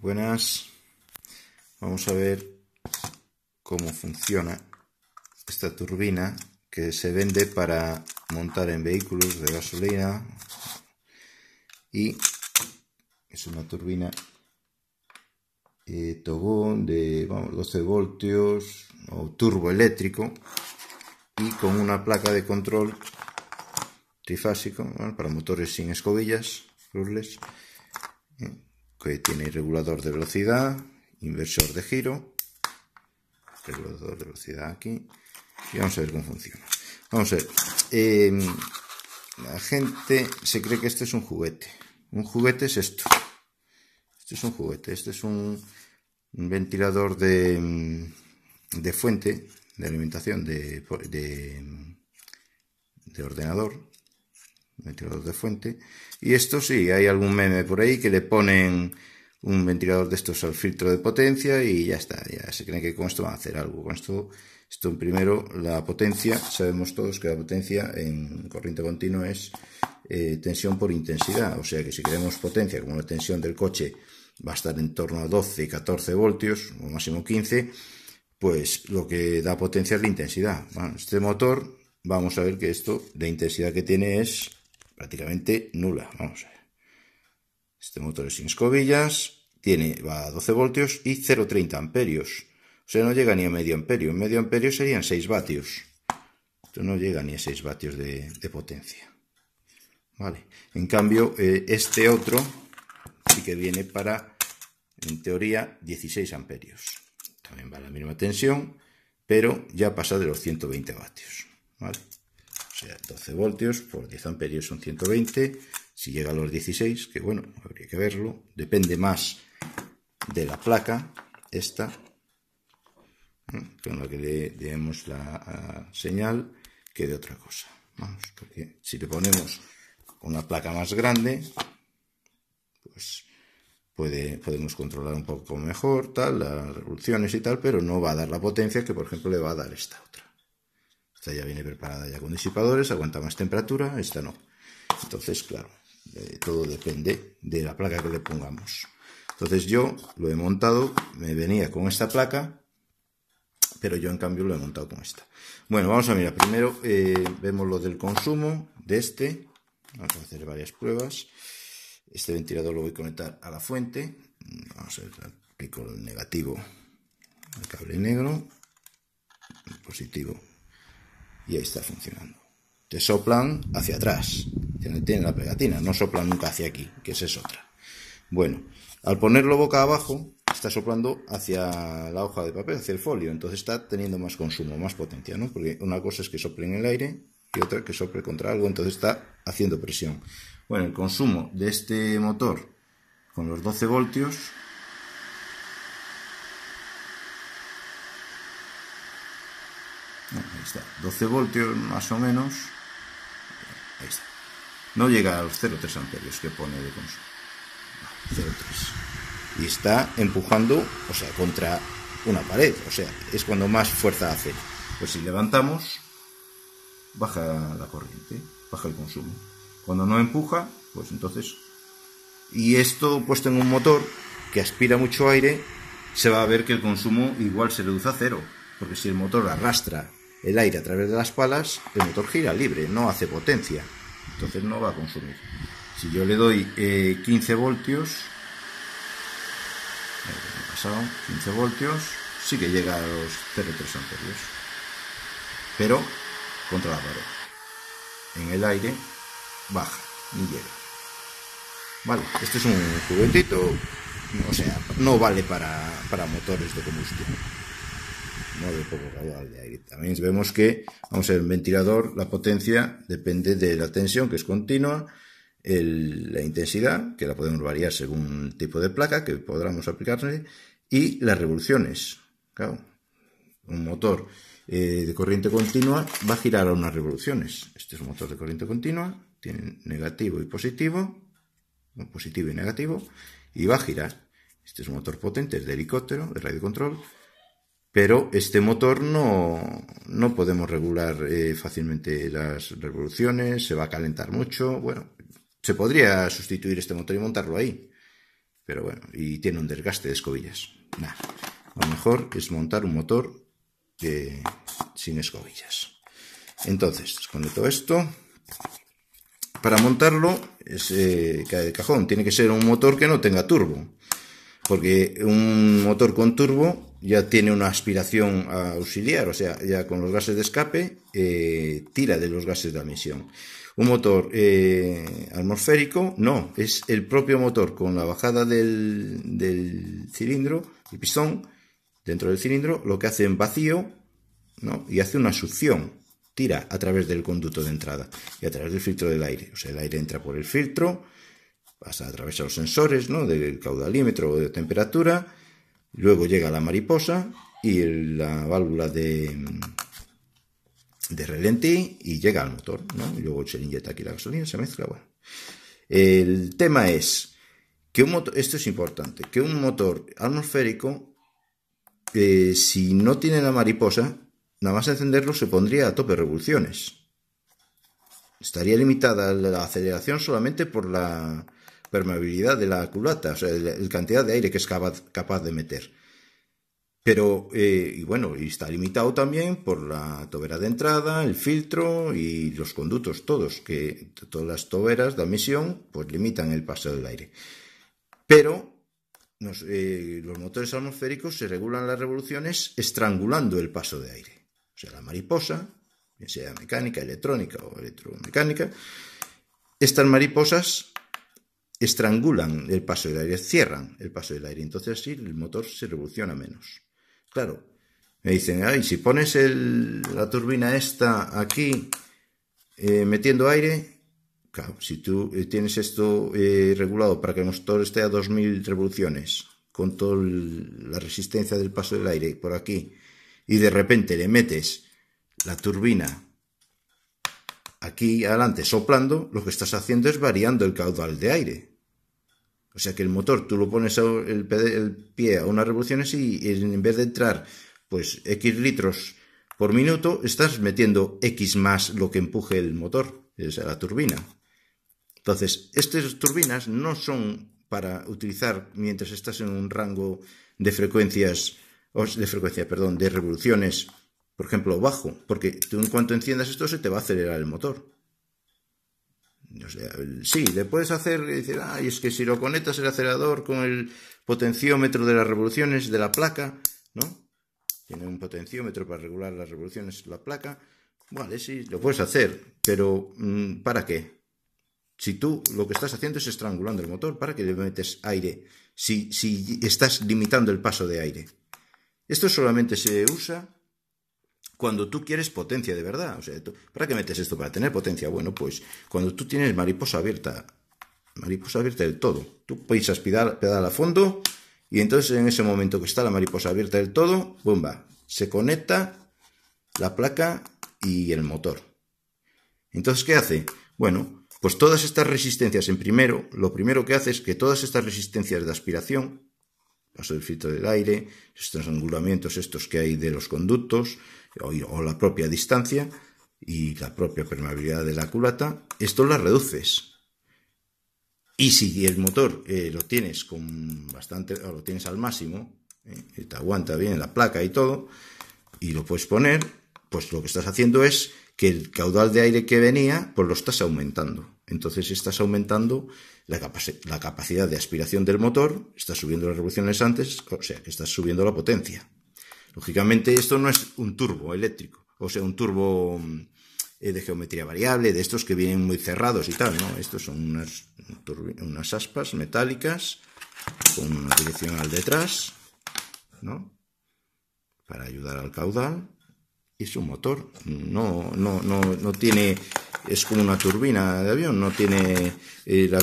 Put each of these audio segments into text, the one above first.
Buenas. Vamos a ver cómo funciona esta turbina que se vende para montar en vehículos de gasolina y es una turbina eh, tobón de 12 voltios o turbo eléctrico y con una placa de control trifásico para motores sin escobillas, rules, ¿eh? que tiene regulador de velocidad, inversor de giro, regulador de velocidad aquí, y vamos a ver cómo funciona. Vamos a ver, em, la gente se cree que este es un juguete, un juguete es esto, este es un juguete, este es un ventilador de, em, de fuente de alimentación de, de em, ordenador, ventilador de fuente. Y esto sí, hay algún meme por ahí que le ponen un ventilador de estos al filtro de potencia y ya está, ya se creen que con esto van a hacer algo. Con esto, esto primero, la potencia, sabemos todos que la potencia en corriente continua es eh, tensión por intensidad, o sea que si queremos potencia como la tensión del coche va a estar en torno a 12, 14 voltios, o máximo 15, pues lo que da potencia es la intensidad. Bueno, este motor, vamos a ver que esto, la intensidad que tiene es prácticamente nula. Vamos a ver. Este motor es sin escobillas, tiene, va a 12 voltios y 0,30 amperios. O sea, no llega ni a medio amperio. Medio amperio serían 6 vatios. Esto no llega ni a 6 vatios de, potencia. Vale. En cambio, eh, este otro sí que viene para, en teoría, 16 amperios. También va a la misma tensión, pero ya pasa de los 120 vatios. Vale sea, 12 voltios por 10 amperios son 120. Si llega a los 16, que bueno, habría que verlo. Depende más de la placa, esta, con la que le demos la señal, que de otra cosa. Vamos, si le ponemos una placa más grande, pues puede, podemos controlar un poco mejor, tal, las revoluciones y tal, pero no va a dar la potencia que, por ejemplo, le va a dar esta otra ya viene preparada ya con disipadores, aguanta más temperatura, esta no. Entonces, claro, eh, todo depende de la placa que le pongamos. Entonces yo lo he montado, me venía con esta placa, pero yo en cambio lo he montado con esta. Bueno, vamos a mirar primero, eh, vemos lo del consumo de este. Vamos a hacer varias pruebas. Este ventilador lo voy a conectar a la fuente. Vamos a ver, aplico el negativo al cable negro, el positivo y ahí está funcionando. Te soplan hacia atrás, tiene la pegatina, no soplan nunca hacia aquí, que esa es otra. Bueno, al ponerlo boca abajo, está soplando hacia la hoja de papel, hacia el folio, entonces está teniendo más consumo, más potencia, ¿no? Porque una cosa es que sople en el aire y otra que sople contra algo, entonces está haciendo presión. Bueno, el consumo de este motor con los 12 voltios 12 voltios más o menos. No llega a los 0,3 amperios que pone de consumo. 0,3. Y está empujando, o sea, contra una pared. O sea, es cuando más fuerza hace. Pues si levantamos, baja la corriente, baja el consumo. Cuando no empuja, pues entonces... Y esto puesto en un motor que aspira mucho aire, se va a ver que el consumo igual se reduce a cero. Porque si el motor arrastra el aire a través de las palas, el motor gira libre, no hace potencia, entonces no va a consumir. Si yo le doy 15 eh, voltios, 15 eh, voltios, sí que llega a los 0,3 amperios, pero contra la pared. En el aire baja, ni llega. Vale, este es un juguetito, o sea, no vale para, para motores de combustión. También vemos que, vamos a ver, ventilador, la potencia depende de la tensión, que es continua, la intensidad, que la podemos variar según el tipo de placa que podamos aplicarle, y las revoluciones. un motor eh, de corriente continua va a girar a unas revoluciones. Este es un motor de corriente continua, tiene negativo y positivo, positivo y negativo, y va a girar. Este es un motor potente, es de helicóptero, de radio control, pero este motor no, no podemos regular eh, fácilmente las revoluciones, se va a calentar mucho. Bueno, se podría sustituir este motor y montarlo ahí. Pero bueno, y tiene un desgaste de escobillas. lo mejor es montar un motor eh, sin escobillas. Entonces, desconecto esto. Para montarlo, es, eh, cae de cajón. Tiene que ser un motor que no tenga turbo. Porque un motor con turbo ya tiene una aspiración auxiliar, o sea, ya con los gases de escape eh, tira de los gases de admisión. Un motor eh, atmosférico, no, es el propio motor con la bajada del, cilindro, el pistón, dentro del cilindro, lo que hace en vacío ¿no? y hace una succión, tira a través del conducto de entrada y a través del filtro del aire. O sea, el aire entra por el filtro, pasa a través de los sensores, ¿no? del caudalímetro o de temperatura Luego llega la mariposa y la válvula de, de relentí y llega al motor, luego se inyecta aquí la gasolina, se mezcla, bueno. El tema es que un motor, esto es importante, que un motor atmosférico, eh, si no tiene la mariposa, nada más encenderlo se pondría a tope revoluciones. Estaría limitada la aceleración solamente por la, permeabilidad de la culata, o sea, la, cantidad de aire que es capaz, de meter. Pero, eh, y bueno, está limitado también por la tobera de entrada, el filtro y los conductos todos, que todas las toberas de admisión pues limitan el paso del aire. Pero eh, los motores atmosféricos se regulan las revoluciones estrangulando el paso de aire. O sea, la mariposa, ya sea mecánica, electrónica o electromecánica, estas mariposas estrangulan el paso del aire, cierran el paso del aire. Entonces así el motor se revoluciona menos. Claro, me dicen, ay, si pones la turbina esta aquí eh, metiendo aire, claro, si tú eh, tienes esto eh, regulado para que el motor esté a 2000 revoluciones, con toda la resistencia del paso del aire por aquí, y de repente le metes la turbina Aquí adelante soplando, lo que estás haciendo es variando el caudal de aire. O sea que el motor, tú lo pones el, pie a unas revoluciones y en vez de entrar pues X litros por minuto, estás metiendo X más lo que empuje el motor, es sea, la turbina. Entonces, estas turbinas no son para utilizar mientras estás en un rango de frecuencias, de frecuencia, perdón, de revoluciones por ejemplo, bajo, porque tú en cuanto enciendas esto se te va a acelerar el motor. sí, le puedes hacer, decir, ay, es que si lo conectas el acelerador con el potenciómetro de las revoluciones de la placa, ¿no? Tiene un potenciómetro para regular las revoluciones de la placa. Vale, sí, lo puedes hacer, pero mm, ¿para qué? Si tú lo que estás haciendo es estrangulando el motor, ¿para qué le metes aire? Si, si estás limitando el paso de aire. Esto solamente se usa cuando tú quieres potencia de verdad. O sea, ¿para qué metes esto? Para tener potencia. Bueno, pues cuando tú tienes mariposa abierta, mariposa abierta del todo, tú pisas aspirar, pedal a fondo y entonces en ese momento que está la mariposa abierta del todo, bomba, se conecta la placa y el motor. Entonces, ¿qué hace? Bueno, pues todas estas resistencias en primero, lo primero que hace es que todas estas resistencias de aspiración el filtro del aire, estos angulamientos estos que hay de los conductos o, la propia distancia y la propia permeabilidad de la culata, esto la reduces. Y si el motor eh, lo tienes con bastante, lo tienes al máximo, eh, te aguanta bien la placa y todo, y lo puedes poner, pues lo que estás haciendo es que el caudal de aire que venía, pues lo estás aumentando. Entonces estás aumentando la, capacidad de aspiración del motor, estás subiendo las revoluciones antes, o sea, que estás subiendo la potencia. Lógicamente esto no es un turbo eléctrico, o sea, un turbo mm, eh, de geometría variable, de estos que vienen muy cerrados y tal, ¿no? Estos son unas, unas aspas metálicas con una dirección al detrás, ¿no? Para ayudar al caudal es un motor, no, no, no, no tiene, es como una turbina de avión, no tiene, eh, la,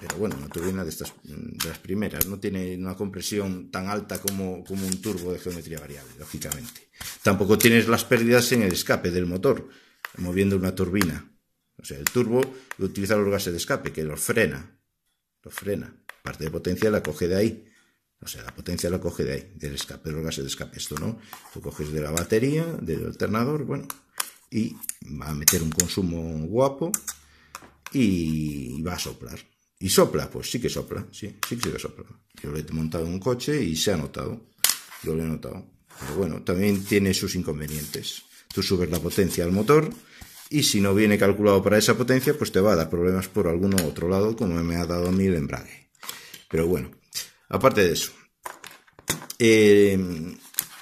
pero bueno, una turbina de, estas, de las primeras, no tiene una compresión tan alta como, como un turbo de geometría variable, lógicamente. Tampoco tienes las pérdidas en el escape del motor, moviendo una turbina. O sea, el turbo utiliza los gases de escape, que lo frena, lo frena, parte de potencia la coge de ahí. O sea, la potencia la coge de ahí, del escape, de los gases escape. Esto no, tú coges de la batería, del alternador, bueno, y va a meter un consumo guapo y va a soplar. Y sopla, pues sí que sopla, sí, sí que sopla. Yo lo he montado en un coche y se ha notado, yo lo he notado. Pero bueno, también tiene sus inconvenientes. Tú subes la potencia al motor y si no viene calculado para esa potencia, pues te va a dar problemas por alguno otro lado, como me ha dado a mí el embrague. Pero bueno, Aparte de eso, eh,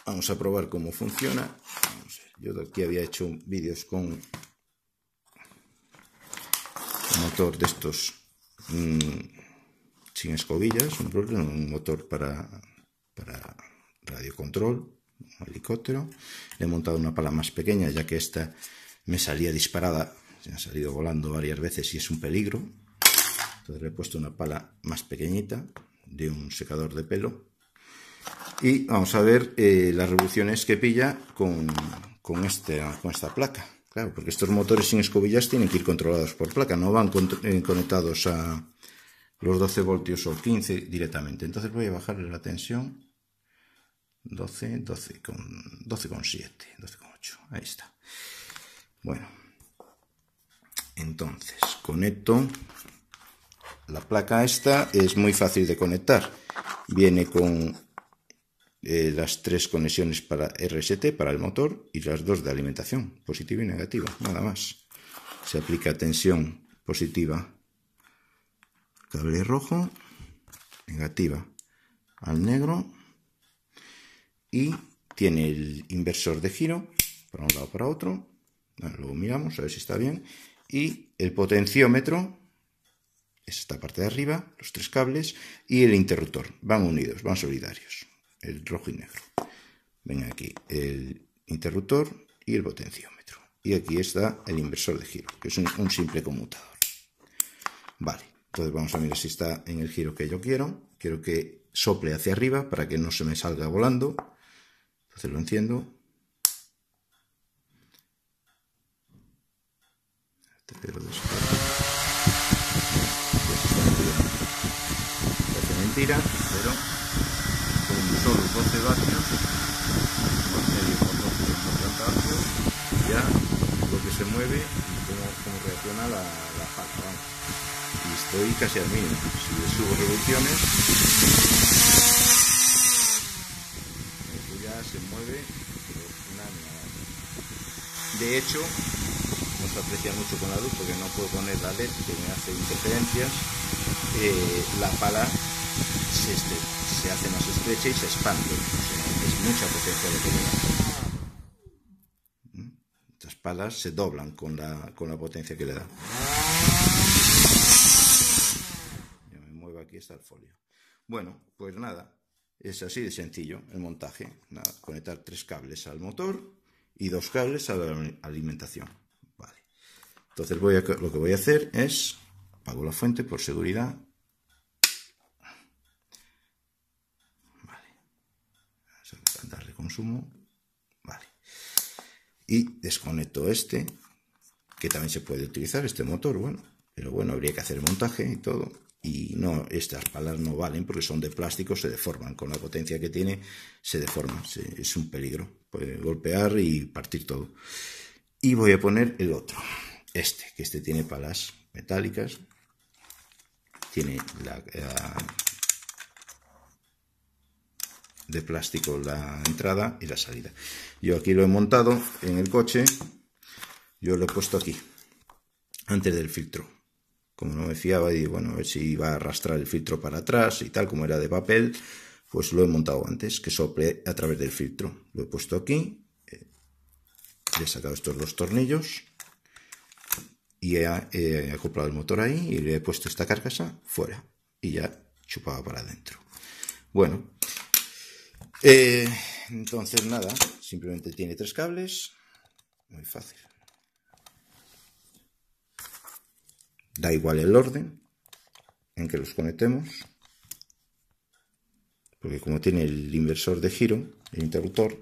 vamos a probar cómo funciona. yo aquí había hecho vídeos con un motor de estos mm, sin escobillas, un, motor para, para control, un helicóptero. Le he montado una pala más pequeña ya que esta me salía disparada, se ha salido volando varias veces y es un peligro. Entonces le he puesto una pala más pequeñita de un secador de pelo. Y vamos a ver eh, las revoluciones que pilla con, este, con esta placa. Claro, porque estos motores sin escobillas tienen que ir controlados por placa, no van eh, conectados a los 12 voltios o 15 directamente. Entonces voy a bajarle la tensión. 12, 12, con 12,7, 12,8. Ahí está. Bueno. Entonces, conecto la placa esta es muy fácil de conectar. Viene con eh, las tres conexiones para RST, para el motor, y las dos de alimentación, positiva y negativa, nada más. Se aplica tensión positiva, cable rojo, negativa al negro, y tiene el inversor de giro, para un lado para otro, luego miramos a ver si está bien, y el potenciómetro es esta parte de arriba, los tres cables y el interruptor. Van unidos, van solidarios, el rojo y negro. Ven aquí el interruptor y el potenciómetro. Y aquí está el inversor de giro, que es un, simple conmutador. Vale, entonces vamos a mirar si está en el giro que yo quiero. Quiero que sople hacia arriba para que no se me salga volando. Entonces lo enciendo la, pala Y estoy casi al mínimo. Si subo revoluciones, ya se mueve De hecho, no se aprecia mucho con la luz porque no puedo poner la LED que me hace interferencias. Eh, la pala este, se, hace más estrecha y se expande. es mucha potencia de que palas se doblan con la, con la potencia que le da. me muevo aquí hasta el folio. Bueno, pues nada, es así de sencillo el montaje. conectar tres cables al motor y dos cables a la alimentación. Vale. Entonces voy lo que voy a hacer es, apago la fuente por seguridad. Vale. Vamos a darle consumo y desconecto este, que también se puede utilizar, este motor, bueno, pero bueno, habría que hacer montaje y todo. Y no, estas palas no valen porque son de plástico, se deforman. Con la potencia que tiene, se deforman, es un peligro. Puede golpear y partir todo. Y voy a poner el otro. Este, que este tiene palas metálicas. Tiene la de plástico la entrada y la salida. Yo aquí lo he montado en el coche, yo lo he puesto aquí, antes del filtro. Como no me fiaba, y bueno, a ver si iba a arrastrar el filtro para atrás y tal, como era de papel, pues lo he montado antes, que sople a través del filtro. Lo he puesto aquí, eh, he sacado estos dos tornillos y he, he acoplado el motor ahí y le he puesto esta carcasa fuera y ya chupaba para adentro. Bueno, eh, entonces, nada, simplemente tiene tres cables. Muy fácil. Da igual el orden en que los conectemos. Porque como tiene el inversor de giro, el interruptor,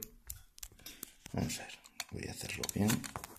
vamos a ver, voy a hacerlo bien.